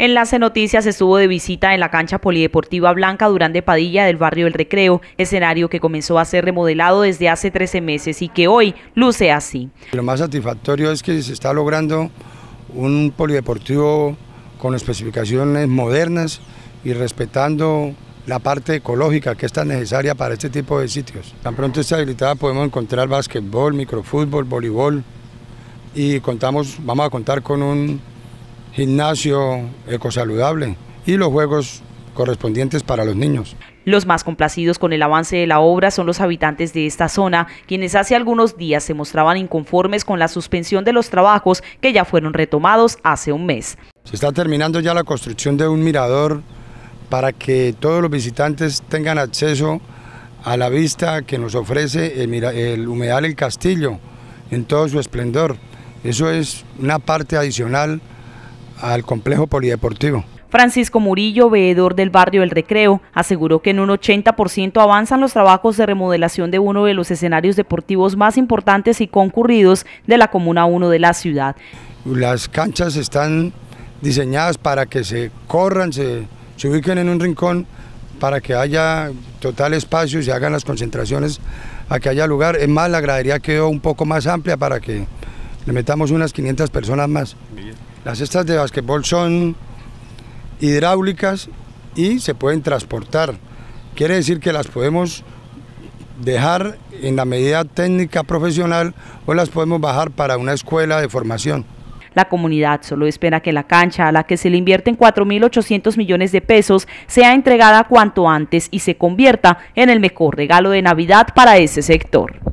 Enlace Noticias estuvo de visita en la cancha polideportiva Blanca Durán de Padilla del barrio El Recreo, escenario que comenzó a ser remodelado desde hace 13 meses y que hoy luce así. Lo más satisfactorio es que se está logrando un polideportivo con especificaciones modernas y respetando la parte ecológica que es tan necesaria para este tipo de sitios. Tan pronto está habilitada podemos encontrar básquetbol, microfútbol, voleibol y contamos, vamos a contar con un gimnasio ecosaludable y los juegos correspondientes para los niños. Los más complacidos con el avance de la obra son los habitantes de esta zona, quienes hace algunos días se mostraban inconformes con la suspensión de los trabajos que ya fueron retomados hace un mes. Se está terminando ya la construcción de un mirador para que todos los visitantes tengan acceso a la vista que nos ofrece el, humedal El Castillo en todo su esplendor. Eso es una parte adicional al complejo polideportivo. Francisco Murillo, veedor del barrio El Recreo, aseguró que en un 80% avanzan los trabajos de remodelación de uno de los escenarios deportivos más importantes y concurridos de la Comuna 1 de la ciudad. Las canchas están diseñadas para que se corran, se, ubiquen en un rincón para que haya total espacio y se hagan las concentraciones a que haya lugar. Es más, la gradería quedó un poco más amplia para que le metamos unas 500 personas más. Las cestas de basquetbol son hidráulicas y se pueden transportar. Quiere decir que las podemos dejar en la medida técnica profesional o las podemos bajar para una escuela de formación. La comunidad solo espera que la cancha, a la que se le invierten 4.800 millones de pesos, sea entregada cuanto antes y se convierta en el mejor regalo de Navidad para ese sector.